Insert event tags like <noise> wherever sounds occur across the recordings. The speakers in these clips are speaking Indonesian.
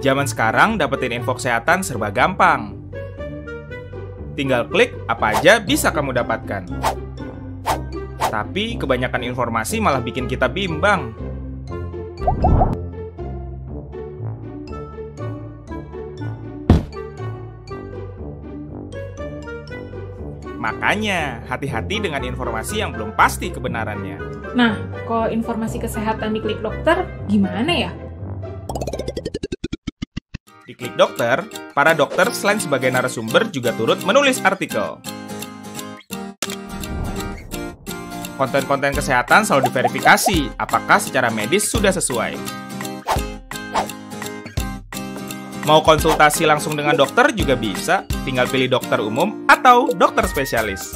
Zaman sekarang dapetin info kesehatan serba gampang. Tinggal klik apa aja bisa kamu dapatkan. Tapi kebanyakan informasi malah bikin kita bimbang. Makanya, hati-hati dengan informasi yang belum pasti kebenarannya. Nah, kalau informasi kesehatan di Klik Dokter, gimana ya? Di Klik Dokter, para dokter selain sebagai narasumber juga turut menulis artikel. Konten-konten kesehatan selalu diverifikasi apakah secara medis sudah sesuai. Mau konsultasi langsung dengan dokter juga bisa, tinggal pilih dokter umum atau dokter spesialis.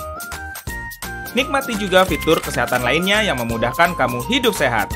Nikmati juga fitur kesehatan lainnya yang memudahkan kamu hidup sehat.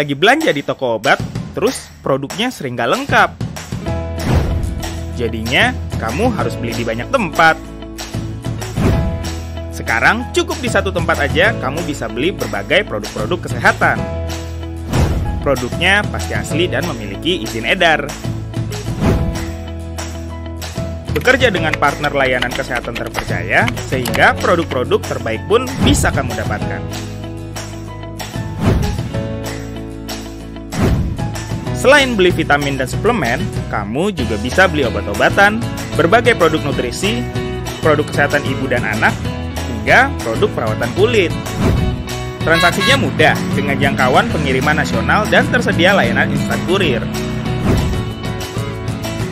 lagi belanja di toko obat, terus produknya sering gak lengkap. Jadinya, kamu harus beli di banyak tempat. Sekarang cukup di satu tempat aja kamu bisa beli berbagai produk-produk kesehatan. Produknya pasti asli dan memiliki izin edar. Bekerja dengan partner layanan kesehatan terpercaya, sehingga produk-produk terbaik pun bisa kamu dapatkan. Selain beli vitamin dan suplemen, kamu juga bisa beli obat-obatan, berbagai produk nutrisi, produk kesehatan ibu dan anak, hingga produk perawatan kulit. Transaksinya mudah dengan jangkauan pengiriman nasional dan tersedia layanan instan kurir.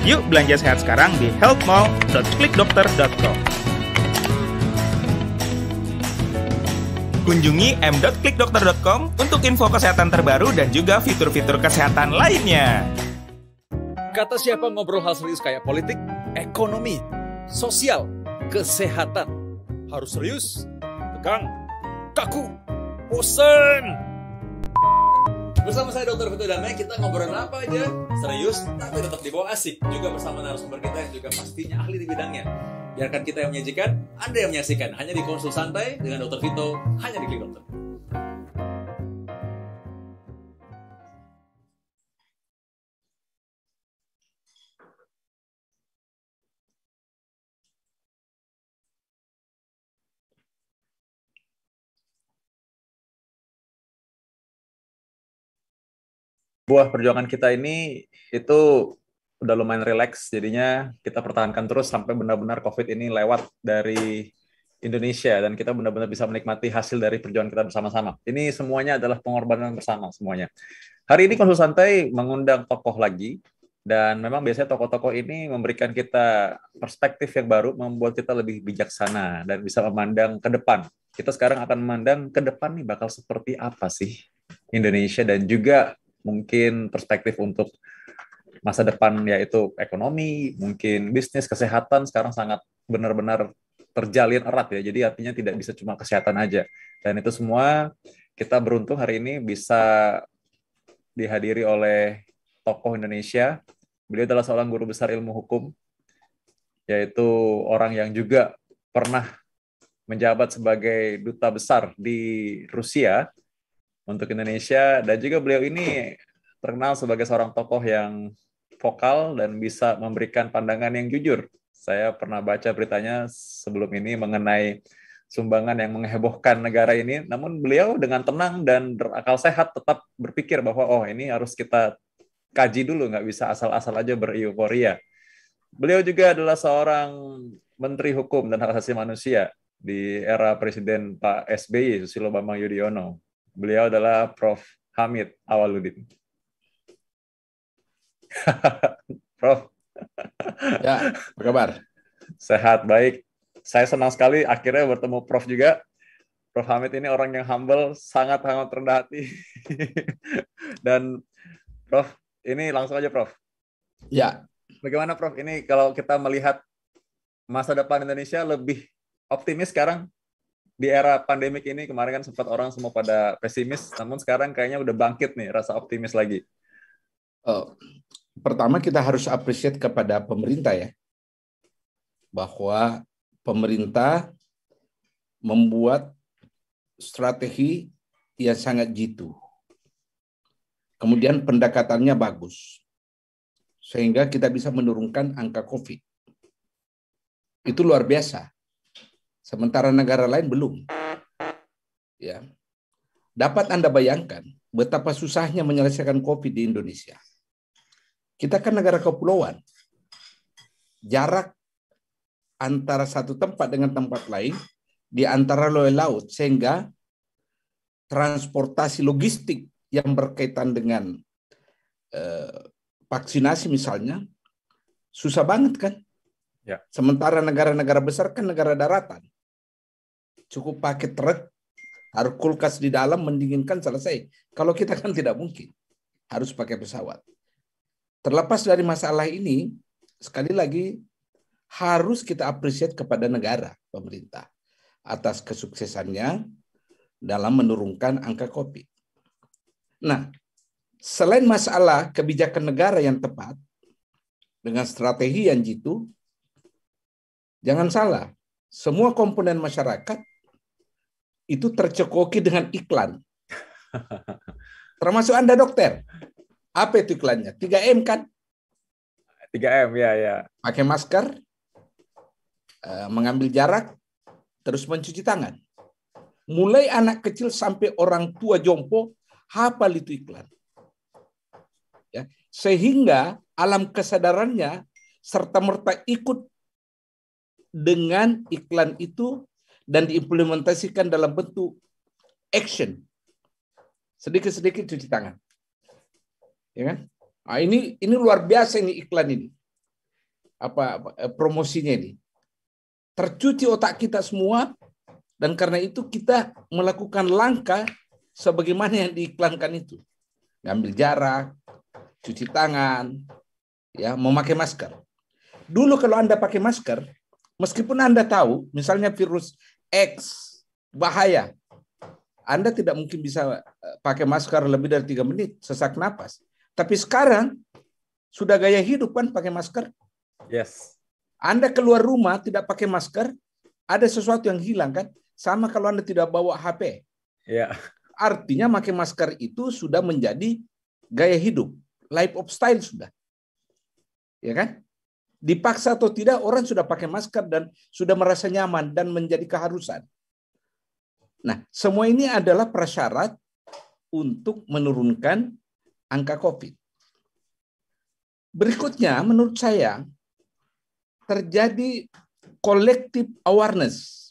Yuk belanja sehat sekarang di healthmall.clickdokter.com. Kunjungi m.klikdokter.com untuk info kesehatan terbaru dan juga fitur-fitur kesehatan lainnya. Kata siapa ngobrol hal serius kayak politik, ekonomi, sosial, kesehatan. Harus serius, tegang, kaku, bosen. Bersama saya Dr. Vito Damai, kita ngobrol apa aja? Serius, tapi tetap dibawa asik. Juga bersama narasumber kita yang juga pastinya ahli di bidangnya. Biarkan kita yang menyajikan, Anda yang menyaksikan. Hanya di Konsul Santai dengan Dr. Vito, hanya di Klik Dokter. buah perjuangan kita ini itu udah lumayan relax jadinya kita pertahankan terus sampai benar-benar COVID ini lewat dari Indonesia dan kita benar-benar bisa menikmati hasil dari perjuangan kita bersama-sama. Ini semuanya adalah pengorbanan bersama semuanya. Hari ini konsul santai mengundang tokoh lagi dan memang biasanya tokoh-tokoh ini memberikan kita perspektif yang baru membuat kita lebih bijaksana dan bisa memandang ke depan. Kita sekarang akan memandang ke depan nih bakal seperti apa sih Indonesia dan juga mungkin perspektif untuk masa depan yaitu ekonomi, mungkin bisnis, kesehatan sekarang sangat benar-benar terjalin erat ya. Jadi artinya tidak bisa cuma kesehatan aja. Dan itu semua kita beruntung hari ini bisa dihadiri oleh tokoh Indonesia. Beliau adalah seorang guru besar ilmu hukum, yaitu orang yang juga pernah menjabat sebagai duta besar di Rusia untuk Indonesia dan juga beliau ini terkenal sebagai seorang tokoh yang vokal dan bisa memberikan pandangan yang jujur. Saya pernah baca beritanya sebelum ini mengenai sumbangan yang menghebohkan negara ini, namun beliau dengan tenang dan berakal sehat tetap berpikir bahwa oh ini harus kita kaji dulu, nggak bisa asal-asal aja bereuforia. Beliau juga adalah seorang Menteri Hukum dan Hak Asasi Manusia di era Presiden Pak SBY Susilo Bambang Yudhoyono. Beliau adalah Prof. Hamid Awaludin. <laughs> Prof. Ya, apa kabar? Sehat, baik. Saya senang sekali akhirnya bertemu Prof juga. Prof Hamid ini orang yang humble, sangat sangat rendah hati. <laughs> Dan Prof, ini langsung aja Prof. Ya. Bagaimana Prof, ini kalau kita melihat masa depan Indonesia lebih optimis sekarang di era pandemik ini kemarin kan sempat orang semua pada pesimis namun sekarang kayaknya udah bangkit nih rasa optimis lagi. Oh, pertama kita harus appreciate kepada pemerintah ya bahwa pemerintah membuat strategi yang sangat jitu. Kemudian pendekatannya bagus. Sehingga kita bisa menurunkan angka Covid. Itu luar biasa. Sementara negara lain belum. Ya. Dapat Anda bayangkan betapa susahnya menyelesaikan Covid di Indonesia. Kita kan negara kepulauan. Jarak antara satu tempat dengan tempat lain di antara loe laut sehingga transportasi logistik yang berkaitan dengan eh, vaksinasi misalnya susah banget kan ya. sementara negara-negara besar kan negara daratan cukup pakai truk harus kulkas di dalam mendinginkan selesai kalau kita kan tidak mungkin harus pakai pesawat Terlepas dari masalah ini, sekali lagi harus kita apresiat kepada negara, pemerintah atas kesuksesannya dalam menurunkan angka kopi. Nah, selain masalah kebijakan negara yang tepat dengan strategi yang jitu, jangan salah, semua komponen masyarakat itu tercekoki dengan iklan. <laughs> Termasuk Anda dokter. Apa itu iklannya? 3M kan? 3M ya ya. Pakai masker, eh, mengambil jarak, terus mencuci tangan. Mulai anak kecil sampai orang tua jompo hafal itu iklan. Ya, sehingga alam kesadarannya serta merta ikut dengan iklan itu dan diimplementasikan dalam bentuk action. Sedikit-sedikit cuci tangan ya kan? Nah, ini ini luar biasa ini iklan ini. Apa eh, promosinya ini? Tercuci otak kita semua dan karena itu kita melakukan langkah sebagaimana yang diiklankan itu. Ngambil jarak, cuci tangan, ya, memakai masker. Dulu kalau Anda pakai masker, meskipun Anda tahu misalnya virus X bahaya, anda tidak mungkin bisa eh, pakai masker lebih dari tiga menit sesak napas. Tapi sekarang sudah gaya hidup kan pakai masker. Yes. Anda keluar rumah tidak pakai masker, ada sesuatu yang hilang kan? Sama kalau Anda tidak bawa HP. Ya. Yeah. Artinya pakai masker itu sudah menjadi gaya hidup, life of style sudah. Ya kan? Dipaksa atau tidak orang sudah pakai masker dan sudah merasa nyaman dan menjadi keharusan. Nah, semua ini adalah prasyarat untuk menurunkan angka COVID. Berikutnya, menurut saya, terjadi kolektif awareness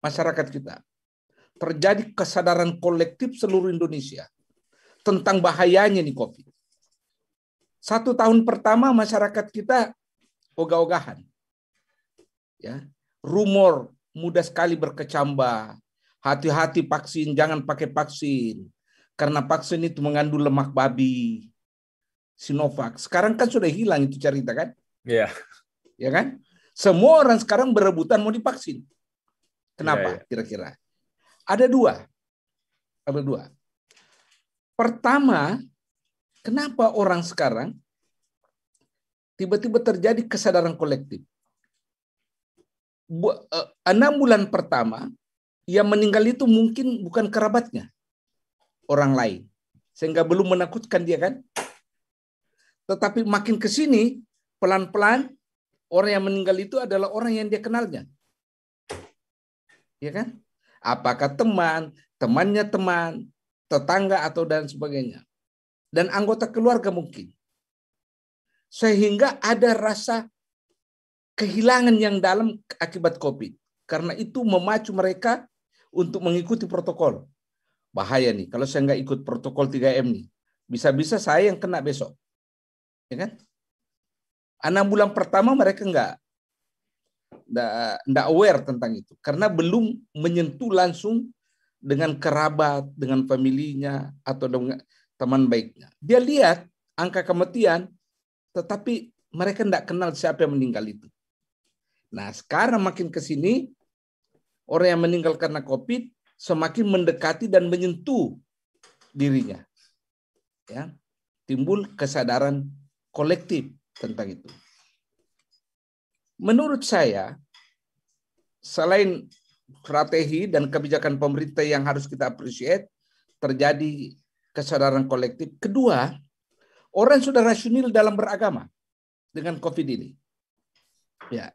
masyarakat kita. Terjadi kesadaran kolektif seluruh Indonesia tentang bahayanya nih COVID. Satu tahun pertama masyarakat kita ogah-ogahan. Ya, rumor mudah sekali berkecambah. Hati-hati vaksin, jangan pakai vaksin karena vaksin itu mengandung lemak babi Sinovac. Sekarang kan sudah hilang itu cerita kan? Iya. Yeah. Ya kan? Semua orang sekarang berebutan mau divaksin. Kenapa yeah, yeah. kira-kira? Ada dua. Ada dua. Pertama, kenapa orang sekarang tiba-tiba terjadi kesadaran kolektif? Eh, enam bulan pertama, yang meninggal itu mungkin bukan kerabatnya orang lain. Sehingga belum menakutkan dia kan. Tetapi makin ke sini, pelan-pelan orang yang meninggal itu adalah orang yang dia kenalnya. Ya kan? Apakah teman, temannya teman, tetangga atau dan sebagainya. Dan anggota keluarga mungkin. Sehingga ada rasa kehilangan yang dalam akibat COVID. Karena itu memacu mereka untuk mengikuti protokol bahaya nih. Kalau saya nggak ikut protokol 3M nih, bisa-bisa saya yang kena besok. Ya kan? Enam bulan pertama mereka nggak nggak aware tentang itu karena belum menyentuh langsung dengan kerabat, dengan familinya atau dengan teman baiknya. Dia lihat angka kematian, tetapi mereka tidak kenal siapa yang meninggal itu. Nah sekarang makin ke sini orang yang meninggal karena COVID semakin mendekati dan menyentuh dirinya. Ya, timbul kesadaran kolektif tentang itu. Menurut saya, selain strategi dan kebijakan pemerintah yang harus kita appreciate, terjadi kesadaran kolektif. Kedua, orang sudah rasional dalam beragama dengan COVID ini. Ya.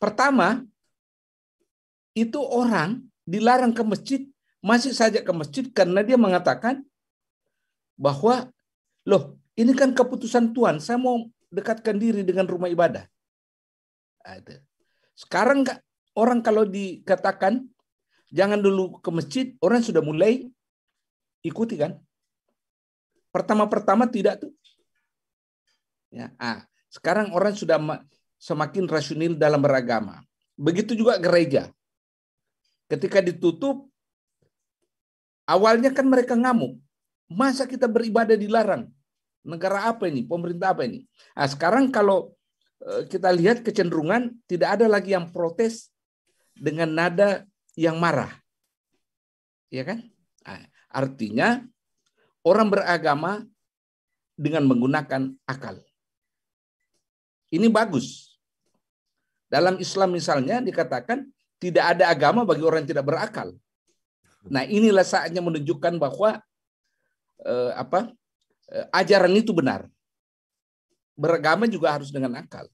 Pertama, itu orang dilarang ke masjid, masih saja ke masjid karena dia mengatakan bahwa loh ini kan keputusan Tuhan, saya mau dekatkan diri dengan rumah ibadah. Nah, sekarang orang kalau dikatakan jangan dulu ke masjid, orang sudah mulai ikuti kan? Pertama-pertama tidak tuh. Ya, ah, sekarang orang sudah semakin rasional dalam beragama. Begitu juga gereja. Ketika ditutup, awalnya kan mereka ngamuk. Masa kita beribadah dilarang? Negara apa ini? Pemerintah apa ini? Nah, sekarang kalau eh, kita lihat kecenderungan tidak ada lagi yang protes dengan nada yang marah. Ya kan? Nah, artinya orang beragama dengan menggunakan akal. Ini bagus. Dalam Islam misalnya dikatakan tidak ada agama bagi orang yang tidak berakal. Nah, inilah saatnya menunjukkan bahwa eh, apa eh, ajaran itu benar. Beragama juga harus dengan akal.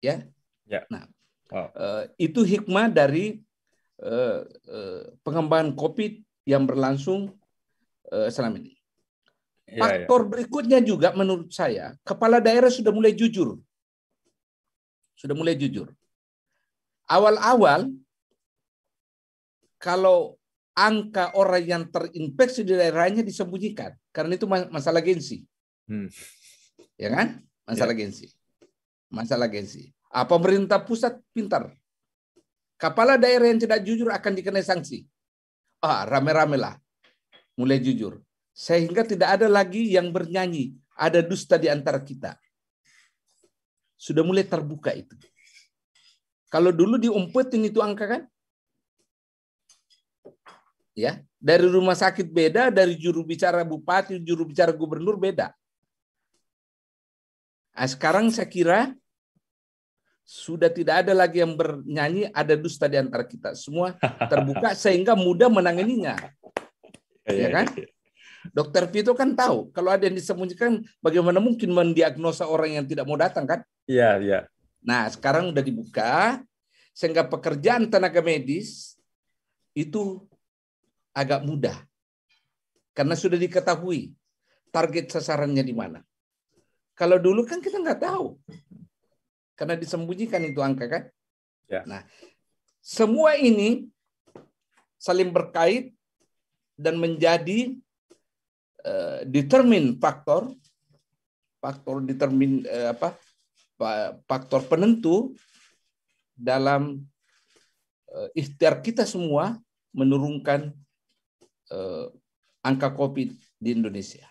Ya. ya. Nah, oh. eh, itu hikmah dari eh, eh, pengembangan kopi yang berlangsung eh, selama ini. Ya, ya. berikutnya juga menurut saya, kepala daerah sudah mulai jujur. Sudah mulai jujur. Awal-awal kalau angka orang yang terinfeksi di daerahnya disembunyikan karena itu masalah gengsi. Hmm. Ya kan? Masalah yeah. gengsi. Masalah gengsi. Apa ah, pemerintah pusat pintar. Kepala daerah yang tidak jujur akan dikenai sanksi. Ah, rame-rame lah. Mulai jujur. Sehingga tidak ada lagi yang bernyanyi. Ada dusta di antara kita. Sudah mulai terbuka itu. Kalau dulu diumpetin itu angka kan? Ya, dari rumah sakit beda, dari juru bicara bupati, juru bicara gubernur beda. Nah, sekarang saya kira sudah tidak ada lagi yang bernyanyi ada dusta di antara kita. Semua terbuka <laughs> sehingga mudah menanganinya. Iya, iya, ya kan? Iya, Dokter Vito kan tahu kalau ada yang disembunyikan bagaimana mungkin mendiagnosa orang yang tidak mau datang kan? Iya, iya. Nah, sekarang sudah dibuka sehingga pekerjaan tenaga medis itu agak mudah. Karena sudah diketahui target sasarannya di mana. Kalau dulu kan kita nggak tahu. Karena disembunyikan itu angka kan. Ya. Nah, semua ini saling berkait dan menjadi uh, determin faktor faktor determin uh, apa faktor penentu dalam eh, ikhtiar kita semua menurunkan eh, angka COVID di Indonesia.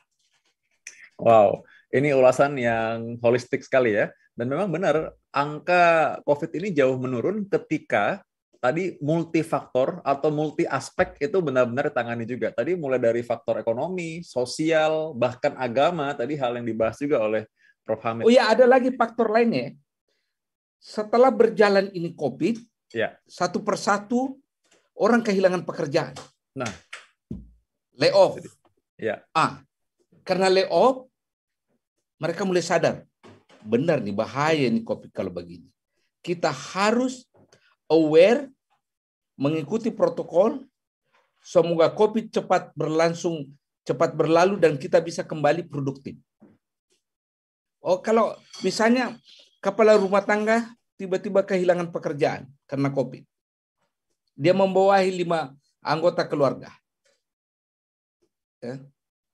Wow, ini ulasan yang holistik sekali ya. Dan memang benar, angka COVID ini jauh menurun ketika tadi multifaktor atau multi aspek itu benar-benar ditangani juga. Tadi mulai dari faktor ekonomi, sosial, bahkan agama, tadi hal yang dibahas juga oleh Prof. Hamid. Oh ya, ada lagi faktor lainnya. Setelah berjalan ini COVID, ya. satu persatu orang kehilangan pekerjaan. Nah, layoff. Ya. Ah, karena layoff, mereka mulai sadar, benar nih bahaya nih COVID kalau begini. Kita harus aware, mengikuti protokol. Semoga COVID cepat berlangsung, cepat berlalu dan kita bisa kembali produktif. Oh, kalau misalnya kepala rumah tangga tiba-tiba kehilangan pekerjaan karena COVID. Dia membawahi lima anggota keluarga. Ya.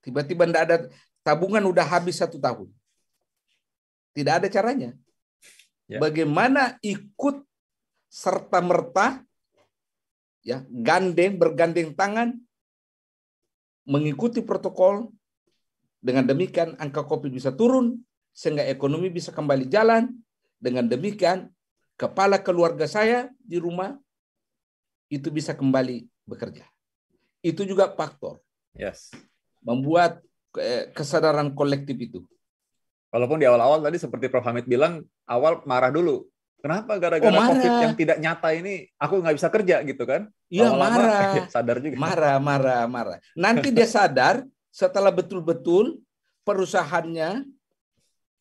Tiba-tiba tidak ada tabungan udah habis satu tahun. Tidak ada caranya. Ya. Bagaimana ikut serta merta ya gandeng bergandeng tangan mengikuti protokol dengan demikian angka COVID bisa turun sehingga ekonomi bisa kembali jalan. Dengan demikian, kepala keluarga saya di rumah itu bisa kembali bekerja. Itu juga faktor. Yes. Membuat eh, kesadaran kolektif itu. Walaupun di awal-awal tadi seperti Prof Hamid bilang, awal marah dulu. Kenapa gara-gara oh, COVID yang tidak nyata ini aku nggak bisa kerja gitu kan? Iya marah. <laughs> Ya, sadar juga. Marah, marah, marah. Nanti dia <laughs> sadar setelah betul-betul perusahaannya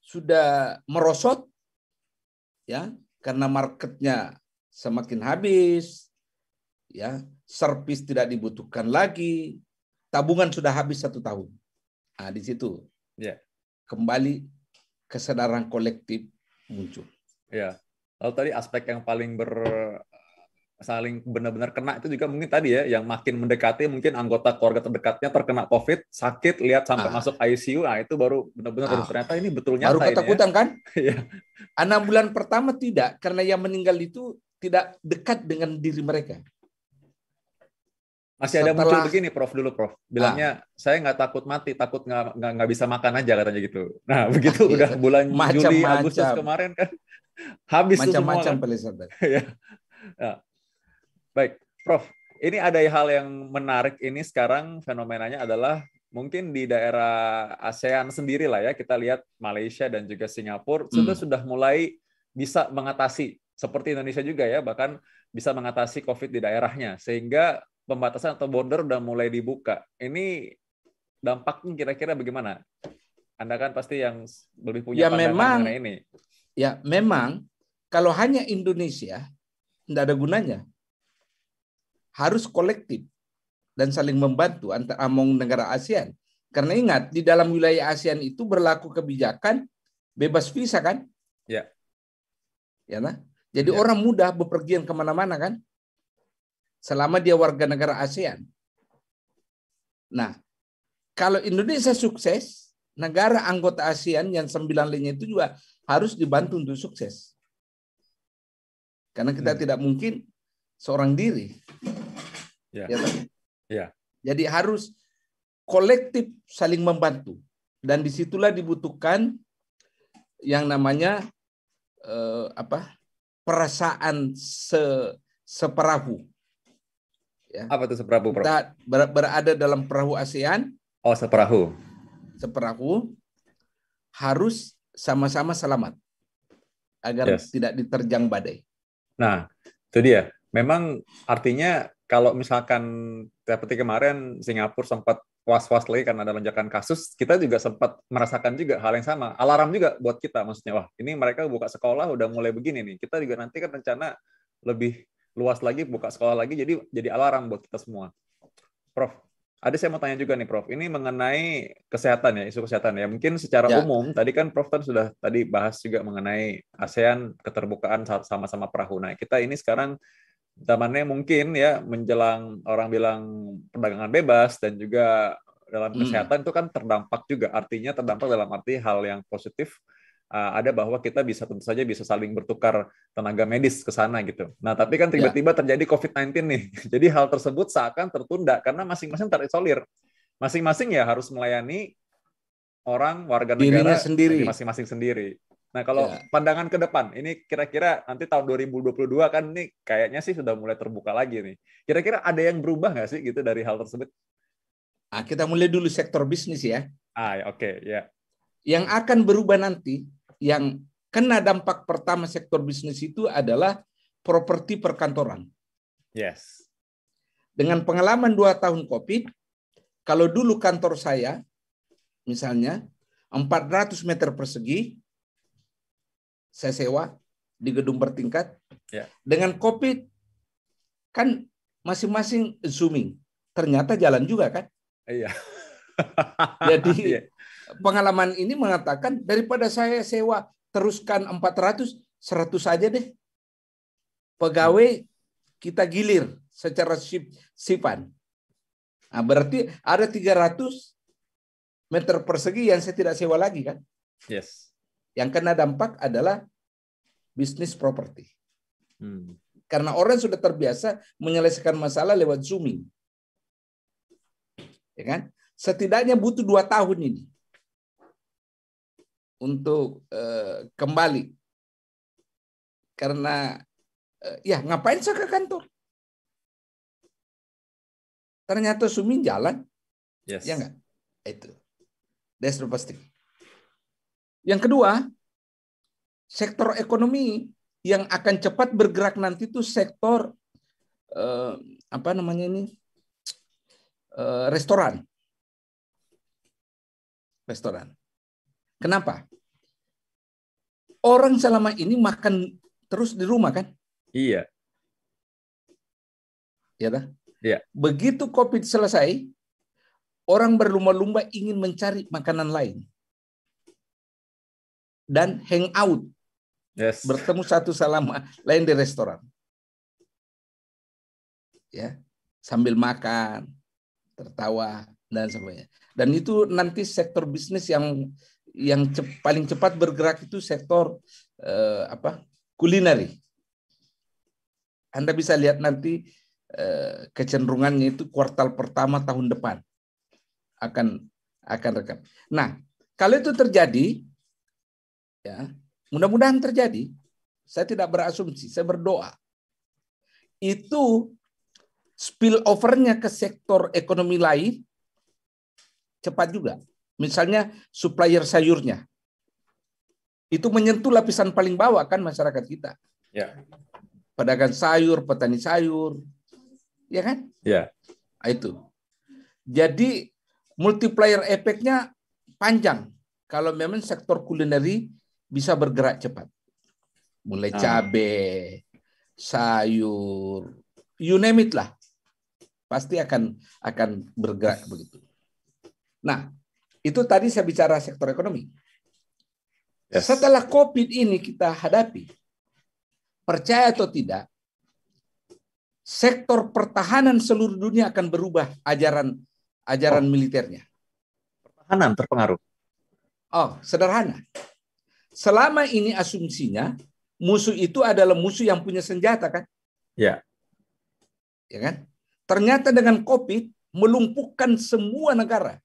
sudah merosot ya karena marketnya semakin habis ya servis tidak dibutuhkan lagi tabungan sudah habis satu tahun nah, di situ ya kembali kesadaran kolektif muncul ya lalu tadi aspek yang paling ber saling benar-benar kena itu juga mungkin tadi ya yang makin mendekati mungkin anggota keluarga terdekatnya terkena covid sakit lihat sampai ah. masuk ICU nah itu baru benar-benar ah. ternyata ini betulnya baru ya. ketakutan ya. kan <laughs> iya. enam bulan pertama tidak karena yang meninggal itu tidak dekat dengan diri mereka masih ada muncul begini prof dulu prof bilangnya ah. saya nggak takut mati takut nggak nggak bisa makan aja katanya gitu nah <laughs> begitu ah, udah bulan macam, Juli macam. Agustus kemarin kan habis macam-macam kan. Macam, <laughs> ya. Nah, Baik, Prof. Ini ada hal yang menarik ini sekarang fenomenanya adalah mungkin di daerah ASEAN sendiri lah ya kita lihat Malaysia dan juga Singapura hmm. sudah sudah mulai bisa mengatasi seperti Indonesia juga ya bahkan bisa mengatasi COVID di daerahnya sehingga pembatasan atau border sudah mulai dibuka. Ini dampaknya kira-kira bagaimana? Anda kan pasti yang lebih punya ya, pandangan memang, ini. Ya, memang kalau hanya Indonesia tidak ada gunanya harus kolektif dan saling membantu antara among ah, negara ASEAN. Karena ingat di dalam wilayah ASEAN itu berlaku kebijakan bebas visa kan? Ya. Ya nah. Jadi ya. orang mudah bepergian kemana-mana kan? Selama dia warga negara ASEAN. Nah, kalau Indonesia sukses, negara anggota ASEAN yang sembilan lainnya itu juga harus dibantu untuk sukses. Karena kita hmm. tidak mungkin seorang diri. Ya. ya, kan? yeah. Jadi harus kolektif saling membantu dan disitulah dibutuhkan yang namanya eh, apa perasaan se, seperahu. Ya. Apa itu seperahu? Kita ber, berada dalam perahu ASEAN. Oh, seperahu. Seperahu harus sama-sama selamat agar yes. tidak diterjang badai. Nah, itu dia. Memang artinya kalau misalkan seperti kemarin Singapura sempat was-was lagi karena ada lonjakan kasus, kita juga sempat merasakan juga hal yang sama. Alarm juga buat kita maksudnya, wah ini mereka buka sekolah udah mulai begini nih. Kita juga nanti kan rencana lebih luas lagi buka sekolah lagi jadi jadi alarm buat kita semua. Prof, ada saya mau tanya juga nih Prof. Ini mengenai kesehatan ya, isu kesehatan ya. Mungkin secara ya. umum tadi kan Prof kan sudah tadi bahas juga mengenai ASEAN keterbukaan sama-sama perahu. Nah, kita ini sekarang zamannya mungkin ya menjelang orang bilang perdagangan bebas dan juga dalam hmm. kesehatan hmm. itu kan terdampak juga artinya terdampak dalam arti hal yang positif uh, ada bahwa kita bisa tentu saja bisa saling bertukar tenaga medis ke sana gitu. Nah, tapi kan ya. tiba-tiba ya. terjadi COVID-19 nih. <laughs> Jadi hal tersebut seakan tertunda karena masing-masing terisolir. Masing-masing ya harus melayani orang warga negara sendiri masing-masing sendiri. Nah, kalau ya. pandangan ke depan, ini kira-kira nanti tahun 2022 kan ini kayaknya sih sudah mulai terbuka lagi nih. Kira-kira ada yang berubah nggak sih gitu dari hal tersebut? Ah, kita mulai dulu sektor bisnis ya. Ah, ya, oke, okay, ya. Yang akan berubah nanti, yang kena dampak pertama sektor bisnis itu adalah properti perkantoran. Yes. Dengan pengalaman dua tahun COVID, kalau dulu kantor saya, misalnya, 400 meter persegi, saya sewa di gedung bertingkat. Ya. Dengan COVID kan masing-masing zooming. Ternyata jalan juga kan? Iya. <laughs> Jadi iya. pengalaman ini mengatakan daripada saya sewa teruskan 400, 100 saja deh. Pegawai kita gilir secara sip sipan. Nah, berarti ada 300 meter persegi yang saya tidak sewa lagi kan? Yes. Yang kena dampak adalah bisnis properti. Hmm. Karena orang sudah terbiasa menyelesaikan masalah lewat zooming. Ya kan? Setidaknya butuh dua tahun ini untuk uh, kembali. Karena uh, ya ngapain saya ke kantor? Ternyata zooming jalan. Yes. Ya enggak? Itu. That's the first yang kedua, sektor ekonomi yang akan cepat bergerak nanti itu sektor eh, apa namanya ini eh, restoran restoran kenapa orang selama ini makan terus di rumah kan iya ya dah iya begitu covid selesai orang berlumba-lumba ingin mencari makanan lain dan hangout. Yes. Bertemu satu sama lain di restoran. Ya, sambil makan, tertawa dan sebagainya. Dan itu nanti sektor bisnis yang yang cep, paling cepat bergerak itu sektor eh, apa? kulineri. Anda bisa lihat nanti eh, kecenderungannya itu kuartal pertama tahun depan akan akan rekam. Nah, kalau itu terjadi Ya, mudah-mudahan terjadi. Saya tidak berasumsi, saya berdoa. Itu spill overnya ke sektor ekonomi lain cepat juga. Misalnya supplier sayurnya. Itu menyentuh lapisan paling bawah kan masyarakat kita. Ya. Pedagang sayur, petani sayur. Ya kan? Ya. Nah, itu. Jadi multiplier efeknya panjang kalau memang sektor kulineri bisa bergerak cepat. Mulai ah. cabe, sayur, you name it lah. Pasti akan akan bergerak begitu. Nah, itu tadi saya bicara sektor ekonomi. Yes. Setelah COVID ini kita hadapi, percaya atau tidak, sektor pertahanan seluruh dunia akan berubah ajaran ajaran oh. militernya. Pertahanan terpengaruh. Oh, sederhana selama ini asumsinya musuh itu adalah musuh yang punya senjata kan? Ya. Ya kan? Ternyata dengan COVID melumpuhkan semua negara.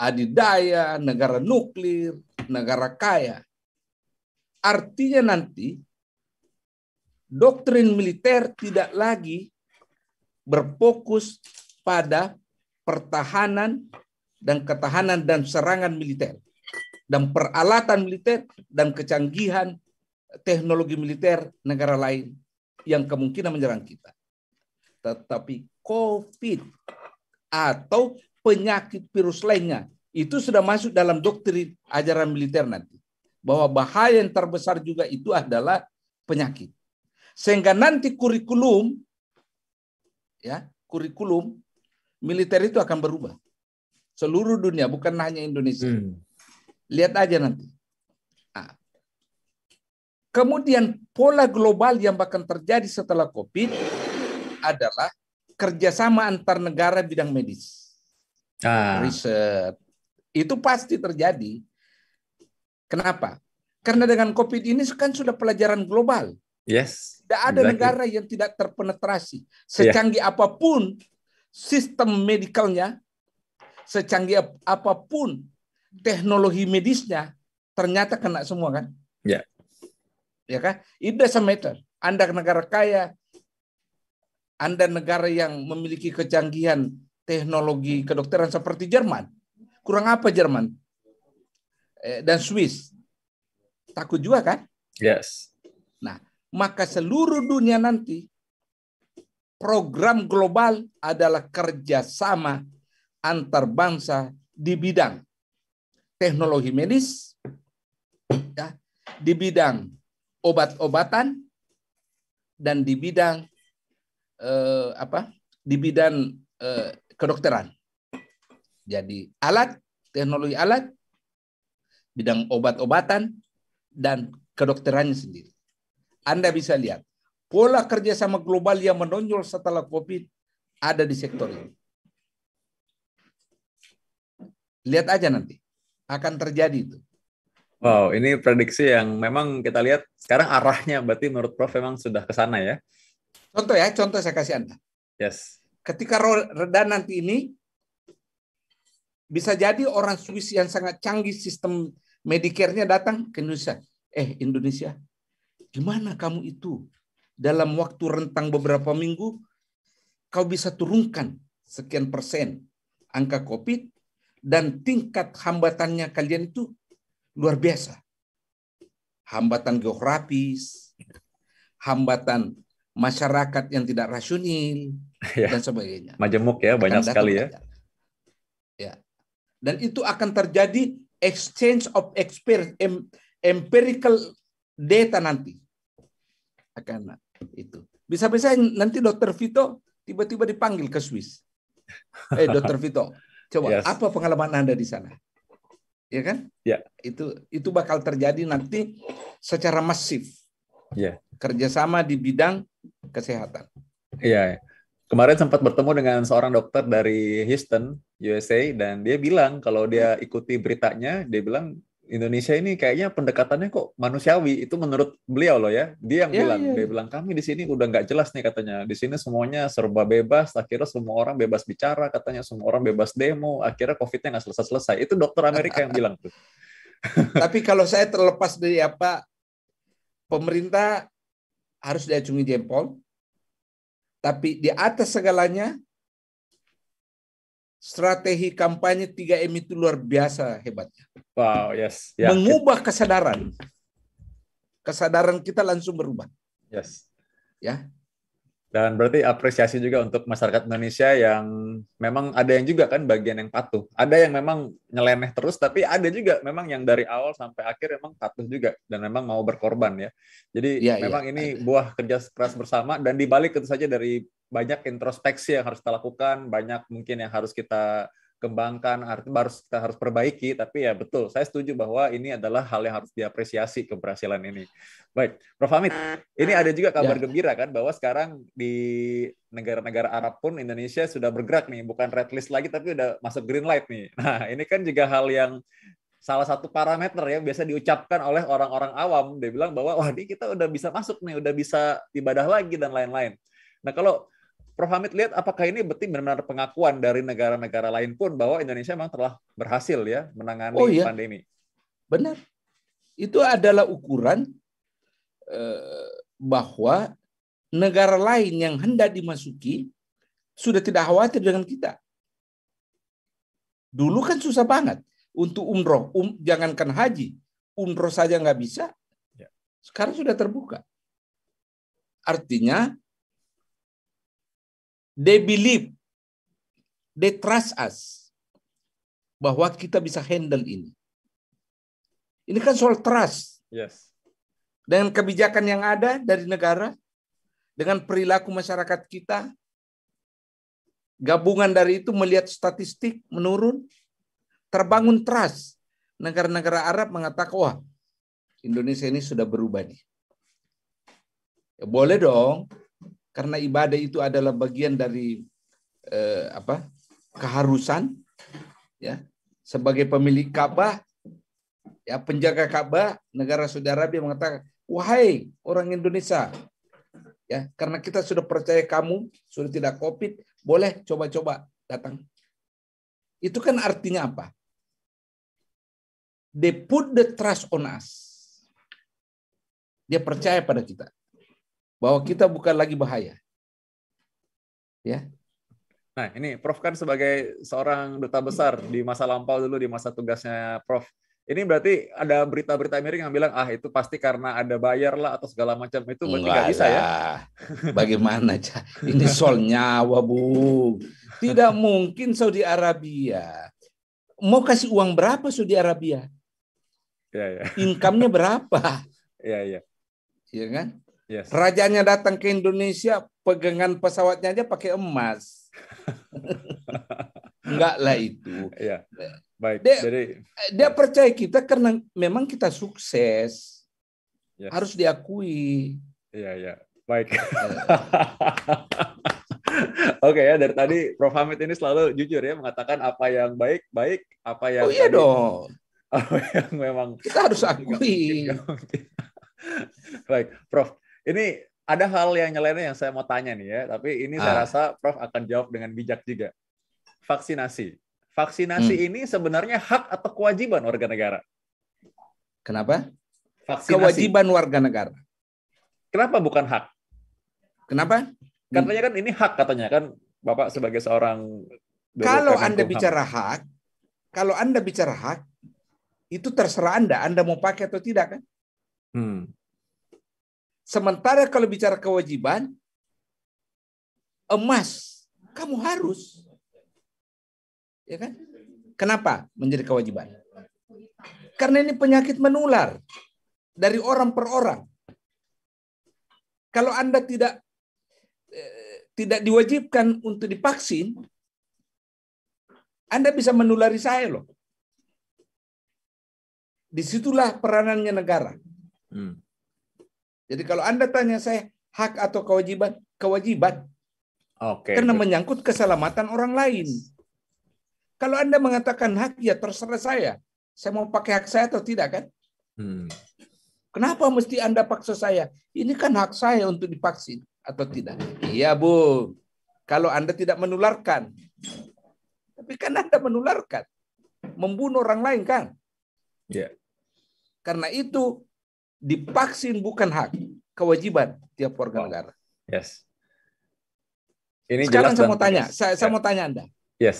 Adidaya, negara nuklir, negara kaya. Artinya nanti doktrin militer tidak lagi berfokus pada pertahanan dan ketahanan dan serangan militer dan peralatan militer dan kecanggihan teknologi militer negara lain yang kemungkinan menyerang kita. Tetapi COVID atau penyakit virus lainnya itu sudah masuk dalam doktrin ajaran militer nanti. Bahwa bahaya yang terbesar juga itu adalah penyakit. Sehingga nanti kurikulum ya, kurikulum militer itu akan berubah. Seluruh dunia bukan hanya Indonesia. Hmm. Lihat aja nanti. Kemudian pola global yang bahkan terjadi setelah COVID adalah kerjasama antar negara bidang medis. Ah. Riset. Itu pasti terjadi. Kenapa? Karena dengan COVID ini kan sudah pelajaran global. Yes. Tidak ada exactly. negara yang tidak terpenetrasi. Ya. Secanggih yeah. apapun sistem medikalnya, secanggih apapun teknologi medisnya ternyata kena semua kan? Ya. Ya kan? It doesn't matter. Anda negara kaya, Anda negara yang memiliki kecanggihan teknologi kedokteran seperti Jerman. Kurang apa Jerman? Eh, dan Swiss. Takut juga kan? Yes. Nah, maka seluruh dunia nanti program global adalah kerjasama antar bangsa di bidang teknologi medis, ya, di bidang obat-obatan dan di bidang eh, apa? Di bidang eh, kedokteran. Jadi alat, teknologi alat, bidang obat-obatan dan kedokterannya sendiri. Anda bisa lihat pola kerjasama global yang menonjol setelah COVID ada di sektor ini. Lihat aja nanti akan terjadi itu. Wow, ini prediksi yang memang kita lihat sekarang arahnya berarti menurut Prof memang sudah ke sana ya. Contoh ya, contoh saya kasih Anda. Yes. Ketika reda nanti ini bisa jadi orang Swiss yang sangat canggih sistem medicare datang ke Indonesia. Eh, Indonesia, gimana kamu itu dalam waktu rentang beberapa minggu kau bisa turunkan sekian persen angka COVID dan tingkat hambatannya kalian itu luar biasa. Hambatan geografis, hambatan masyarakat yang tidak rasional ya. dan sebagainya. Majemuk ya, akan banyak sekali ya. Ya. Dan itu akan terjadi exchange of experience, empirical data nanti. Akan itu. Bisa-bisa nanti dokter Vito tiba-tiba dipanggil ke Swiss. Eh, dokter Vito, Coba yes. apa pengalaman Anda di sana? Ya kan? Ya. Itu itu bakal terjadi nanti secara masif. Ya. Kerjasama di bidang kesehatan. Iya. Ya. Kemarin sempat bertemu dengan seorang dokter dari Houston, USA, dan dia bilang kalau dia ikuti beritanya, dia bilang Indonesia ini kayaknya pendekatannya kok manusiawi itu menurut beliau loh ya dia yang yeah, bilang yeah. dia ya. bilang kami di sini udah nggak jelas nih katanya di sini semuanya serba bebas akhirnya semua orang bebas bicara katanya semua orang bebas demo akhirnya covidnya nggak selesai selesai itu dokter Amerika yang bilang tuh <laughs> tapi kalau saya terlepas dari apa pemerintah harus diacungi jempol tapi di atas segalanya strategi kampanye 3M itu luar biasa hebatnya. Wow, yes. Yeah. Mengubah kesadaran. Kesadaran kita langsung berubah. Yes. Ya. Dan berarti apresiasi juga untuk masyarakat Indonesia yang memang ada yang juga kan bagian yang patuh. Ada yang memang nyeleneh terus, tapi ada juga memang yang dari awal sampai akhir memang patuh juga dan memang mau berkorban ya. Jadi ya, ya. memang ya. ini buah kerja keras bersama dan dibalik itu saja dari banyak introspeksi yang harus kita lakukan, banyak mungkin yang harus kita kembangkan, harus kita harus perbaiki. Tapi ya betul, saya setuju bahwa ini adalah hal yang harus diapresiasi keberhasilan ini. Baik, Prof. Hamid, ini ada juga kabar ya. gembira kan bahwa sekarang di negara-negara Arab pun Indonesia sudah bergerak nih, bukan red list lagi tapi udah masuk green light nih. <laughs> Nah, ini kan juga hal yang salah satu parameter yang biasa diucapkan oleh orang-orang awam. Dia bilang bahwa wah ini kita udah bisa masuk nih, udah bisa ibadah lagi dan lain-lain. Nah kalau Prof Hamid lihat apakah ini betul benar-benar pengakuan dari negara-negara lain pun bahwa Indonesia memang telah berhasil ya menangani oh, iya. pandemi. Benar. Itu adalah ukuran eh, bahwa negara lain yang hendak dimasuki sudah tidak khawatir dengan kita. Dulu kan susah banget untuk umroh, um, jangankan haji, umroh saja nggak bisa. Ya. Sekarang sudah terbuka. Artinya They believe, they trust us bahwa kita bisa handle ini. Ini kan soal trust. Yes. Dengan kebijakan yang ada dari negara, dengan perilaku masyarakat kita, gabungan dari itu melihat statistik menurun, terbangun trust. Negara-negara Arab mengatakan, wah Indonesia ini sudah berubah nih. Ya, boleh dong karena ibadah itu adalah bagian dari eh, apa keharusan ya sebagai pemilik Ka'bah ya penjaga Ka'bah negara Saudi Arabia mengatakan wahai orang Indonesia ya karena kita sudah percaya kamu sudah tidak covid boleh coba-coba datang itu kan artinya apa they put the trust on us dia percaya pada kita bahwa kita bukan lagi bahaya. Ya. Nah, ini Prof kan sebagai seorang duta besar di masa lampau dulu di masa tugasnya Prof. Ini berarti ada berita-berita miring yang bilang ah itu pasti karena ada bayar lah atau segala macam itu berarti nggak bisa ya? Bagaimana? ini soal nyawa bu. Tidak mungkin Saudi Arabia mau kasih uang berapa Saudi Arabia? Ya, ya. Income-nya berapa? Iya iya. Iya kan? Yes. Rajanya datang ke Indonesia, pegangan pesawatnya aja pakai emas. <laughs> Enggak lah itu. Ya. Baik. Dia, Jadi, dia baik. percaya kita karena memang kita sukses. Yes. Harus diakui. Iya, iya. Baik. Iya. <laughs> Oke okay, ya dari tadi Prof Hamid ini selalu jujur ya mengatakan apa yang baik baik apa yang oh iya tadi, dong <laughs> apa yang memang kita harus akui. Baik, Prof. Ini ada hal yang nyeleneh yang saya mau tanya nih ya, tapi ini ah. saya rasa Prof akan jawab dengan bijak juga. Vaksinasi. Vaksinasi hmm. ini sebenarnya hak atau kewajiban warga negara? Kenapa? Vaksinasi. Kewajiban warga negara. Kenapa bukan hak? Kenapa? Katanya kan ini hak katanya kan Bapak sebagai seorang Kalau Anda bicara hak, kalau Anda bicara hak itu terserah Anda, Anda mau pakai atau tidak kan? Hmm. Sementara kalau bicara kewajiban, emas kamu harus. Ya kan? Kenapa menjadi kewajiban? Karena ini penyakit menular dari orang per orang. Kalau Anda tidak eh, tidak diwajibkan untuk divaksin, Anda bisa menulari saya loh. Disitulah peranannya negara. Hmm. Jadi kalau Anda tanya saya hak atau kewajiban, kewajiban. Oke. Okay. Karena menyangkut keselamatan orang lain. Kalau Anda mengatakan hak, ya terserah saya. Saya mau pakai hak saya atau tidak kan? Hmm. Kenapa mesti Anda paksa saya? Ini kan hak saya untuk divaksin atau tidak. Iya, Bu. Kalau Anda tidak menularkan. Tapi kan Anda menularkan. Membunuh orang lain kan? Iya. Yeah. Karena itu Divaksin bukan hak, kewajiban tiap warga negara. Yes. Ini Sekarang saya mau tanya, yes. saya, ya. mau tanya Anda. Yes.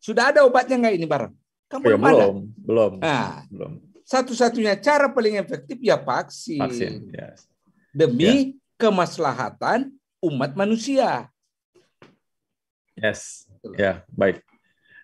Sudah ada obatnya nggak ini barang? Kamu ya, belum, belum. Nah, belum. Satu-satunya cara paling efektif ya vaksin. Vaksin, yes. Demi yes. kemaslahatan umat manusia. Yes, ya yeah, baik.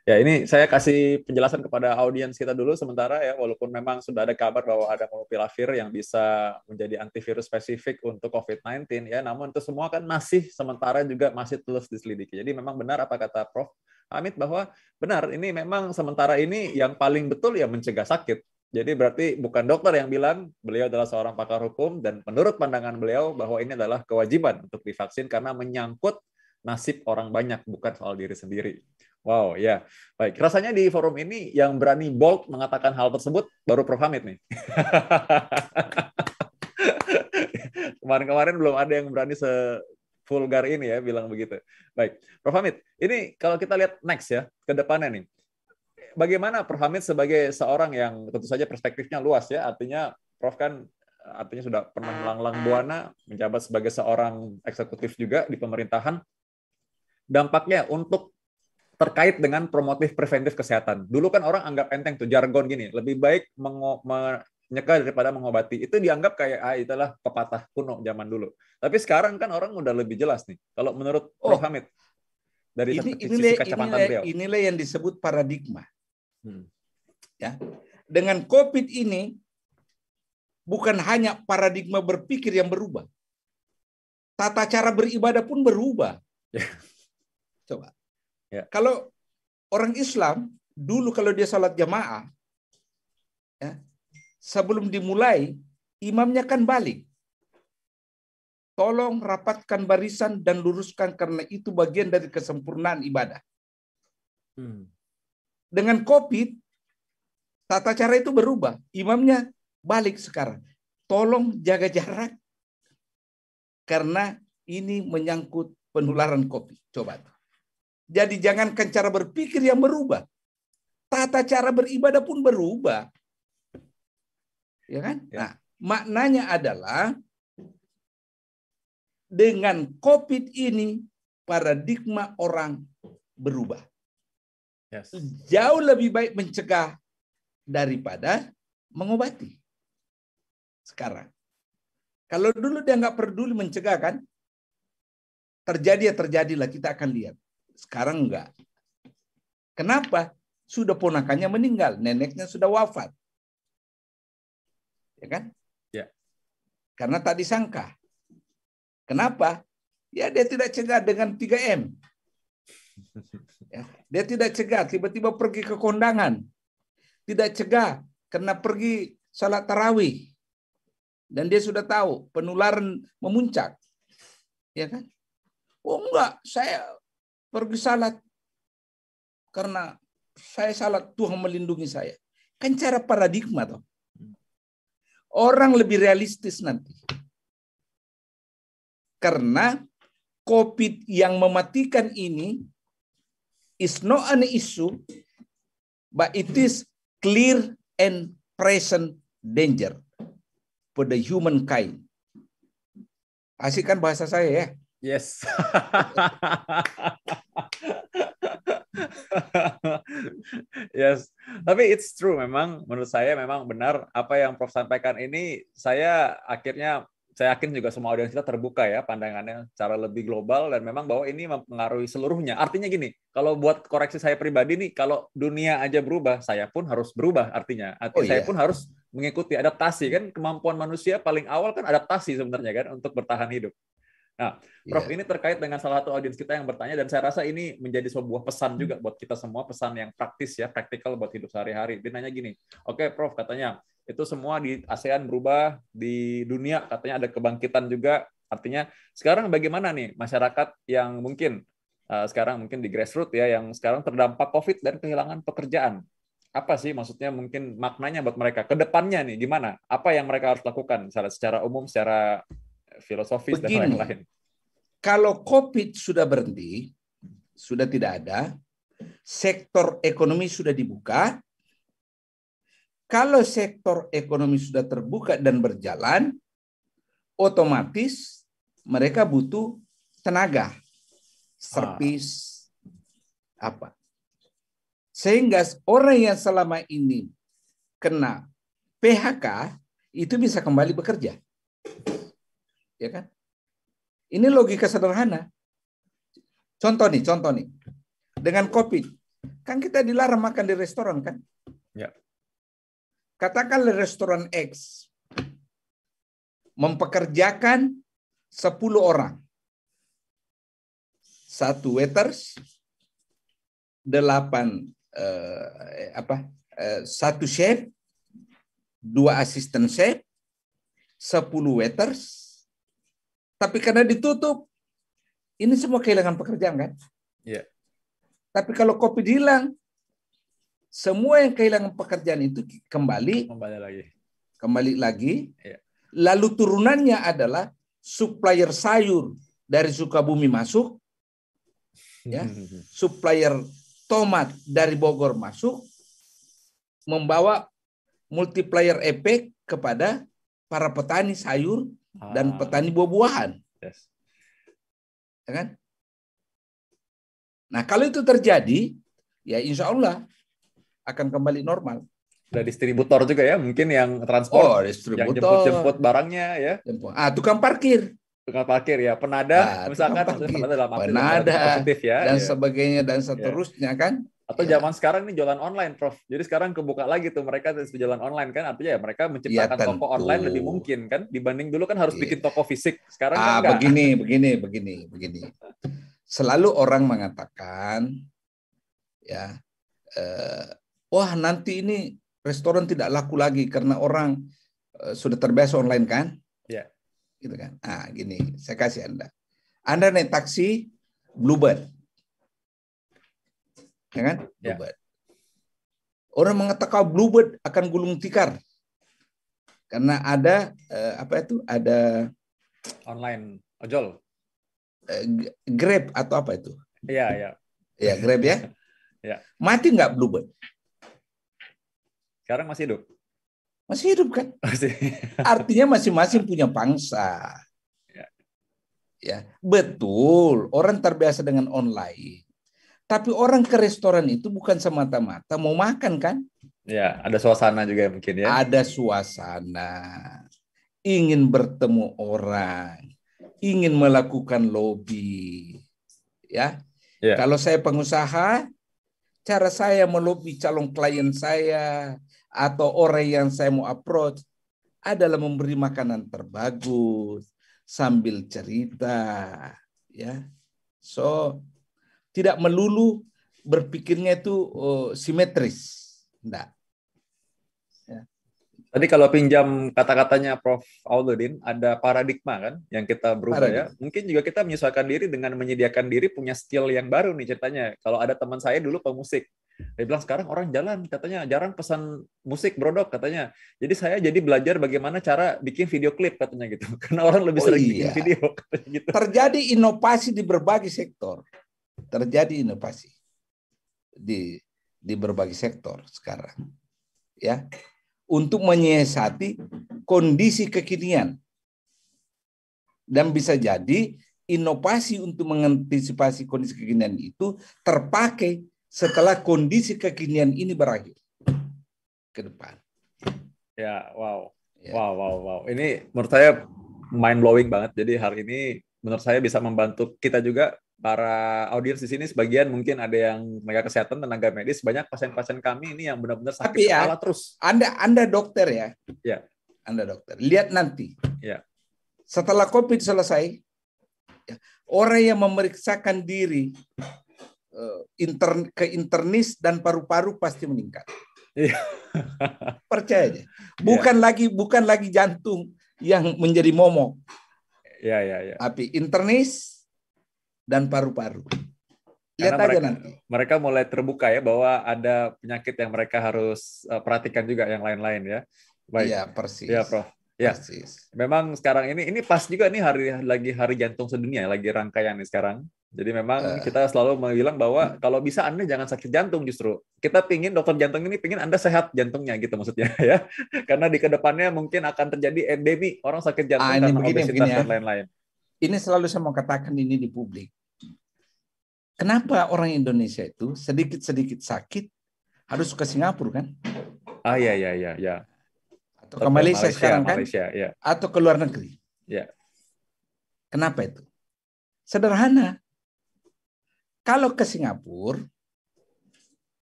Ya, ini saya kasih penjelasan kepada audiens kita dulu sementara ya, walaupun memang sudah ada kabar bahwa ada molnupiravir yang bisa menjadi antivirus spesifik untuk COVID-19 ya, namun itu semua kan masih sementara juga masih terus diselidiki. Jadi memang benar apa kata Prof Amit bahwa benar ini memang sementara ini yang paling betul ya mencegah sakit. Jadi berarti bukan dokter yang bilang beliau adalah seorang pakar hukum dan menurut pandangan beliau bahwa ini adalah kewajiban untuk divaksin karena menyangkut nasib orang banyak bukan soal diri sendiri. Wow, ya. Baik, rasanya di forum ini yang berani bold mengatakan hal tersebut baru Prof Hamid nih. <laughs> Kemarin-kemarin belum ada yang berani se vulgar ini ya bilang begitu. Baik, Prof Hamid, ini kalau kita lihat next ya ke depannya nih. Bagaimana Prof Hamid sebagai seorang yang tentu saja perspektifnya luas ya, artinya Prof kan artinya sudah pernah melanglang buana, menjabat sebagai seorang eksekutif juga di pemerintahan. Dampaknya untuk terkait dengan promotif preventif kesehatan. Dulu kan orang anggap enteng tuh jargon gini, lebih baik menyeka daripada mengobati. Itu dianggap kayak ah itulah pepatah kuno zaman dulu. Tapi sekarang kan orang udah lebih jelas nih. Kalau menurut oh, Prof Hamid dari ini, sisi inilah, kacamata inilah, beliau. Inilah yang disebut paradigma. Hmm. Ya. Dengan Covid ini bukan hanya paradigma berpikir yang berubah. Tata cara beribadah pun berubah. Ya. Coba Ya. Kalau orang Islam dulu kalau dia salat jamaah, ya, sebelum dimulai imamnya kan balik. Tolong rapatkan barisan dan luruskan karena itu bagian dari kesempurnaan ibadah. Hmm. Dengan COVID, tata cara itu berubah. Imamnya balik sekarang. Tolong jaga jarak karena ini menyangkut penularan COVID. Coba. Tuh. Jadi jangankan cara berpikir yang berubah. Tata cara beribadah pun berubah. Ya kan? Ya. Nah, maknanya adalah dengan COVID ini paradigma orang berubah. Yes. Jauh lebih baik mencegah daripada mengobati. Sekarang. Kalau dulu dia nggak peduli mencegah kan, terjadi ya terjadilah kita akan lihat. Sekarang enggak. Kenapa? Sudah ponakannya meninggal, neneknya sudah wafat. Ya kan? Ya. Karena tak disangka. Kenapa? Ya dia tidak cegah dengan 3M. <laughs> Ya, dia tidak cegah, tiba-tiba pergi ke kondangan. Tidak cegah, karena pergi salat tarawih. Dan dia sudah tahu penularan memuncak. Ya kan? Oh enggak, saya pergi salat karena saya salat Tuhan melindungi saya. Kan cara paradigma toh. Orang lebih realistis nanti. Karena COVID yang mematikan ini is not an issue, but it is clear and present danger for the kind. Asik kan bahasa saya ya? Yes. <laughs> <laughs> yes, tapi it's true memang menurut saya memang benar apa yang Prof sampaikan ini saya akhirnya saya yakin juga semua audiens kita terbuka ya pandangannya secara lebih global dan memang bahwa ini mempengaruhi seluruhnya. Artinya gini, kalau buat koreksi saya pribadi nih, kalau dunia aja berubah, saya pun harus berubah artinya. Artinya oh, saya iya. pun harus mengikuti adaptasi kan kemampuan manusia paling awal kan adaptasi sebenarnya kan untuk bertahan hidup. Nah, iya. Prof yeah. ini terkait dengan salah satu audiens kita yang bertanya dan saya rasa ini menjadi sebuah pesan juga buat kita semua, pesan yang praktis ya, praktikal buat hidup sehari-hari. Dia nanya gini, oke okay, Prof katanya itu semua di ASEAN berubah, di dunia katanya ada kebangkitan juga. Artinya sekarang bagaimana nih masyarakat yang mungkin uh, sekarang mungkin di grassroots ya yang sekarang terdampak COVID dan kehilangan pekerjaan. Apa sih maksudnya mungkin maknanya buat mereka kedepannya nih gimana? Apa yang mereka harus lakukan secara, secara umum secara filosofis Begini, dan lain-lain. Kalau COVID sudah berhenti, sudah tidak ada, sektor ekonomi sudah dibuka. Kalau sektor ekonomi sudah terbuka dan berjalan, otomatis mereka butuh tenaga, servis, ah. apa. Sehingga orang yang selama ini kena PHK itu bisa kembali bekerja ya kan? Ini logika sederhana. Contoh nih, contoh nih. Dengan kopi, kan kita dilarang makan di restoran kan? Ya. Katakan restoran X mempekerjakan 10 orang. Satu waiters, delapan eh, eh, apa? Eh, satu chef, dua asisten chef, 10 waiters, tapi karena ditutup, ini semua kehilangan pekerjaan kan? Iya. Yeah. Tapi kalau kopi hilang, semua yang kehilangan pekerjaan itu kembali kembali lagi. Kembali lagi. Yeah. Lalu turunannya adalah supplier sayur dari Sukabumi masuk, ya, <laughs> supplier tomat dari Bogor masuk, membawa multiplier efek kepada para petani sayur dan ah, petani iya. buah-buahan. Yes. Ya kan? Nah, kalau itu terjadi, ya insya Allah akan kembali normal. Ada distributor juga ya, mungkin yang transport, oh, distributor. yang jemput-jemput barangnya ya. Jemput. Ah, tukang parkir. Tukang parkir ya, penada, nah, misalkan <laughs> penada, dalam penada positif ya, dan ya. sebagainya dan ya. seterusnya ya. kan. Atau yeah. zaman sekarang ini jualan online, Prof. Jadi sekarang kebuka lagi tuh mereka jualan online kan, artinya ya mereka menciptakan yeah, toko online lebih mungkin kan, dibanding dulu kan harus yeah. bikin toko fisik. Sekarang kan ah, kan enggak. begini, begini, begini, begini. Selalu orang mengatakan, ya, eh, wah nanti ini restoran tidak laku lagi karena orang eh, sudah terbiasa online kan? Ya. Gitu kan. Ah, gini, saya kasih anda. Anda naik taksi Bluebird ya kan? Ya. Bluebird. Bluebird. Orang mengatakan bluebird akan gulung tikar karena ada eh, apa itu ada online ojol eh, grab atau apa itu? Iya iya. Iya grab ya. <laughs> ya. Mati nggak bluebird? Sekarang masih hidup. Masih hidup kan? <laughs> Masih. Artinya masing-masing punya pangsa. Ya. ya betul. Orang terbiasa dengan online tapi orang ke restoran itu bukan semata-mata mau makan kan? Ya, ada suasana juga mungkin ya. Ada suasana. Ingin bertemu orang, ingin melakukan lobby. Ya. ya. Kalau saya pengusaha, cara saya melobi calon klien saya atau orang yang saya mau approach adalah memberi makanan terbagus sambil cerita, ya. So tidak melulu berpikirnya itu uh, simetris. Enggak. Ya. Tadi kalau pinjam kata-katanya Prof. Auludin, ada paradigma kan yang kita berubah ya. paradigma. ya. Mungkin juga kita menyesuaikan diri dengan menyediakan diri punya skill yang baru nih ceritanya. Kalau ada teman saya dulu pemusik, dia bilang sekarang orang jalan katanya jarang pesan musik brodok katanya. Jadi saya jadi belajar bagaimana cara bikin video klip katanya gitu. <laughs> Karena orang lebih oh, sering iya. bikin video <laughs> katanya gitu. Terjadi inovasi di berbagai sektor terjadi inovasi di di berbagai sektor sekarang ya untuk menyiasati kondisi kekinian dan bisa jadi inovasi untuk mengantisipasi kondisi kekinian itu terpakai setelah kondisi kekinian ini berakhir ke depan ya wow ya. wow wow wow ini menurut saya mind blowing banget jadi hari ini menurut saya bisa membantu kita juga para audiens di sini sebagian mungkin ada yang tenaga kesehatan, tenaga medis, banyak pasien-pasien kami ini yang benar-benar sakit Tapi ya, kepala terus. Anda Anda dokter ya? Ya. Anda dokter. Lihat nanti. Ya. Setelah COVID selesai, ya, orang yang memeriksakan diri eh, intern, ke internis dan paru-paru pasti meningkat. Ya. Percaya aja. <laughs> Bukan ya. lagi bukan lagi jantung yang menjadi momok. Ya, ya, ya. Tapi internis dan paru-paru. Lihat Karena aja mereka, nanti. Mereka mulai terbuka ya bahwa ada penyakit yang mereka harus eh, perhatikan juga yang lain-lain ya. Baik. Iya, persis. Iya, Prof. Ya, persis. memang sekarang ini ini pas juga nih hari lagi hari jantung sedunia lagi rangkaian nih sekarang. Jadi memang uh. kita selalu bilang bahwa kalau bisa anda jangan sakit jantung justru. Kita pingin dokter jantung ini pingin anda sehat jantungnya gitu maksudnya <laughs> ya. Karena di kedepannya mungkin akan terjadi endemi orang sakit jantung ah, ini karena begini, obesitas begini ya. dan lain-lain. Ini selalu saya mau katakan ini di publik. Kenapa orang Indonesia itu sedikit-sedikit sakit harus ke Singapura kan? Ah ya ya ya ya. Atau, ke Malaysia, Malaysia sekarang kan? Malaysia, ya. Atau ke luar negeri. Ya. Kenapa itu? Sederhana. Kalau ke Singapura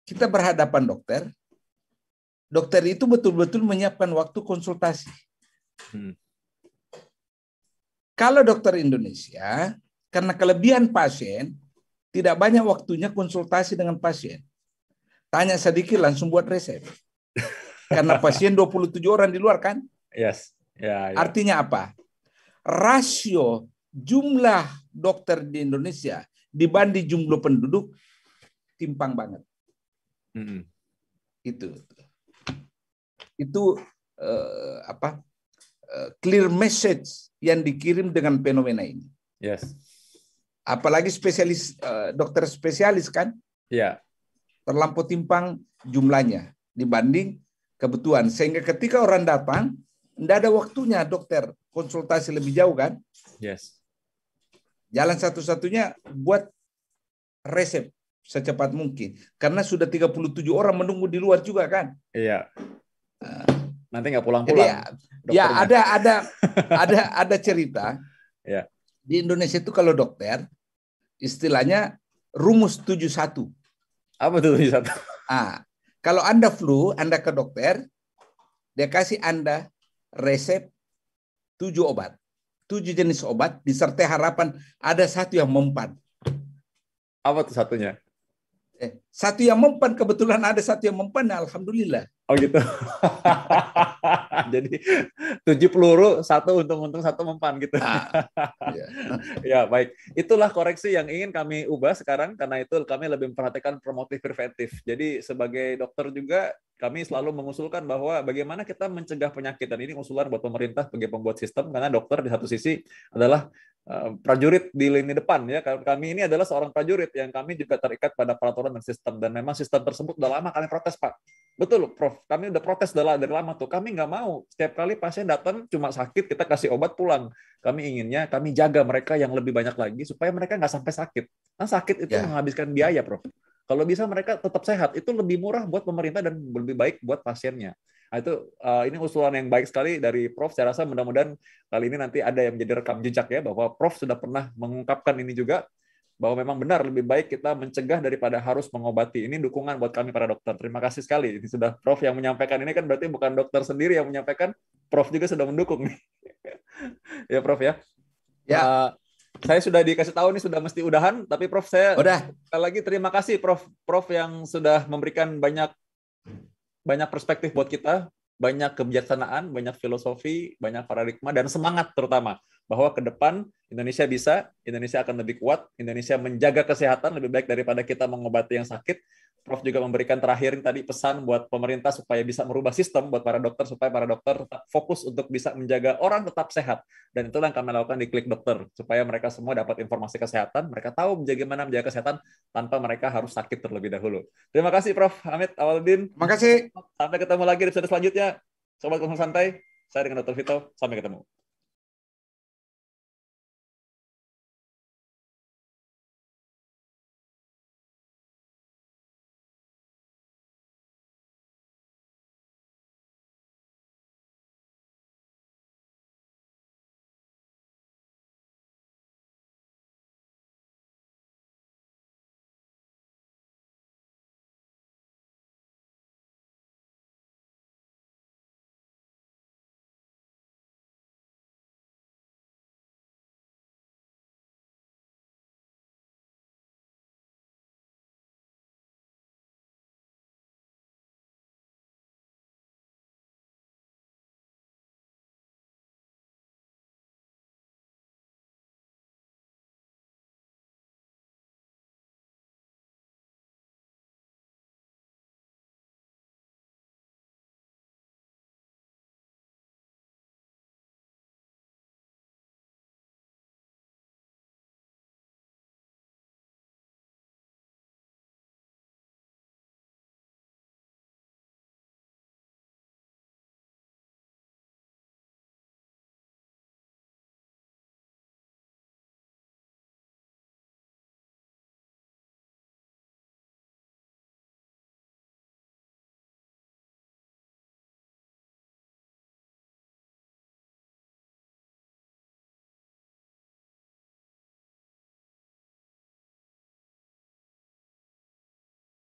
kita berhadapan dokter, dokter itu betul-betul menyiapkan waktu konsultasi. Hmm. Kalau dokter Indonesia, karena kelebihan pasien, tidak banyak waktunya konsultasi dengan pasien. Tanya sedikit langsung buat resep. Karena pasien 27 orang di luar kan? Yes. Ya, ya. Artinya apa? Rasio jumlah dokter di Indonesia dibanding jumlah penduduk timpang banget. Mm -hmm. Itu itu uh, apa uh, clear message yang dikirim dengan fenomena ini. Yes apalagi spesialis uh, dokter spesialis kan ya terlampau timpang jumlahnya dibanding kebutuhan sehingga ketika orang datang tidak ada waktunya dokter konsultasi lebih jauh kan yes jalan satu-satunya buat resep secepat mungkin karena sudah 37 orang menunggu di luar juga kan iya ah. nanti nggak pulang-pulang ya, ya ada ada <laughs> ada ada cerita ya di Indonesia itu kalau dokter istilahnya rumus 71. Apa tuh 71? Ah, kalau Anda flu, Anda ke dokter, dia kasih Anda resep tujuh obat. Tujuh jenis obat disertai harapan ada satu yang mempan. Apa tuh satunya? Eh, satu yang mempan kebetulan ada satu yang mempan, alhamdulillah. Oh gitu. <laughs> Jadi tujuh peluru, satu untung-untung, satu mempan gitu. Ah, <laughs> iya. ya baik. Itulah koreksi yang ingin kami ubah sekarang karena itu kami lebih memperhatikan promotif preventif. Jadi sebagai dokter juga kami selalu mengusulkan bahwa bagaimana kita mencegah penyakit dan ini usulan buat pemerintah sebagai pembuat sistem karena dokter di satu sisi adalah eh, prajurit di lini depan ya kami ini adalah seorang prajurit yang kami juga terikat pada peraturan dan sistem dan memang sistem tersebut sudah lama kami protes pak betul prof kami sudah protes dari, dari lama tuh kami nggak mau setiap kali pasien datang cuma sakit kita kasih obat pulang kami inginnya kami jaga mereka yang lebih banyak lagi supaya mereka nggak sampai sakit kan nah, sakit itu yeah. menghabiskan biaya prof kalau bisa mereka tetap sehat, itu lebih murah buat pemerintah dan lebih baik buat pasiennya. Nah, itu uh, ini usulan yang baik sekali dari Prof. Saya rasa mudah-mudahan kali ini nanti ada yang menjadi rekam jejak ya bahwa Prof. sudah pernah mengungkapkan ini juga bahwa memang benar lebih baik kita mencegah daripada harus mengobati. Ini dukungan buat kami para dokter. Terima kasih sekali. Ini sudah Prof yang menyampaikan ini kan berarti bukan dokter sendiri yang menyampaikan, Prof juga sudah mendukung nih. <laughs> ya Prof ya. Ya. Uh, saya sudah dikasih tahu nih sudah mesti udahan, tapi Prof saya udah sekali lagi terima kasih Prof Prof yang sudah memberikan banyak banyak perspektif buat kita, banyak kebijaksanaan, banyak filosofi, banyak paradigma dan semangat terutama bahwa ke depan Indonesia bisa, Indonesia akan lebih kuat, Indonesia menjaga kesehatan lebih baik daripada kita mengobati yang sakit Prof juga memberikan terakhir tadi pesan buat pemerintah supaya bisa merubah sistem buat para dokter supaya para dokter tetap fokus untuk bisa menjaga orang tetap sehat dan itulah yang kami lakukan di klik dokter supaya mereka semua dapat informasi kesehatan mereka tahu menjaga mana menjaga kesehatan tanpa mereka harus sakit terlebih dahulu terima kasih Prof Hamid Awaldin terima kasih sampai ketemu lagi di episode selanjutnya sobat langsung santai saya dengan Dr. Vito sampai ketemu